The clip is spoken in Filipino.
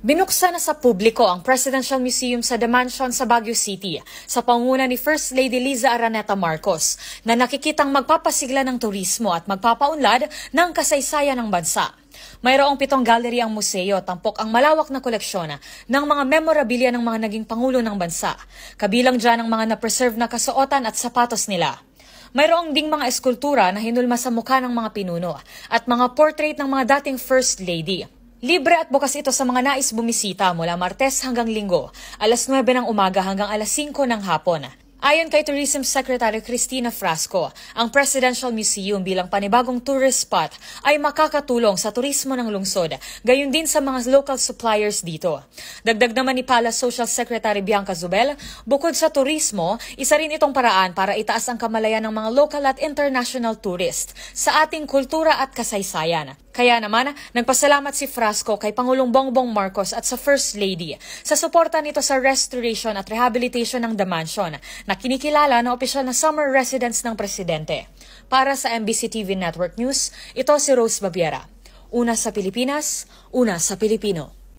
Binuksan na sa publiko ang Presidential Museum sa The Mansion sa Baguio City sa panguna ni First Lady Liza Araneta Marcos na nakikitang magpapasigla ng turismo at magpapaunlad ng kasaysayan ng bansa. Mayroong pitong gallery ang museo, tampok ang malawak na koleksyon ng mga memorabilia ng mga naging pangulo ng bansa, kabilang dyan ang mga na-preserve na kasuotan at sapatos nila. Mayroong ding mga eskultura na hinulma sa mukha ng mga pinuno at mga portrait ng mga dating First Lady. Libre at bukas ito sa mga nais bumisita mula Martes hanggang Linggo, alas 9 ng umaga hanggang alas 5 ng hapon. Ayon kay Tourism Secretary Cristina Frasco, ang Presidential Museum bilang panibagong tourist spot ay makakatulong sa turismo ng lungsod, gayon din sa mga local suppliers dito. Dagdag naman ni Pala Social Secretary Bianca Zubel, bukod sa turismo, isa rin itong paraan para itaas ang kamalayan ng mga local at international tourist sa ating kultura at kasaysayan. Kaya naman, nagpasalamat si Frasco kay Pangulong Bongbong Marcos at sa First Lady sa suporta nito sa restoration at rehabilitation ng The Mansion na kinikilala na opisyal na summer residence ng presidente. Para sa MBC TV Network News, ito si Rose Babiera. Una sa Pilipinas, una sa Pilipino.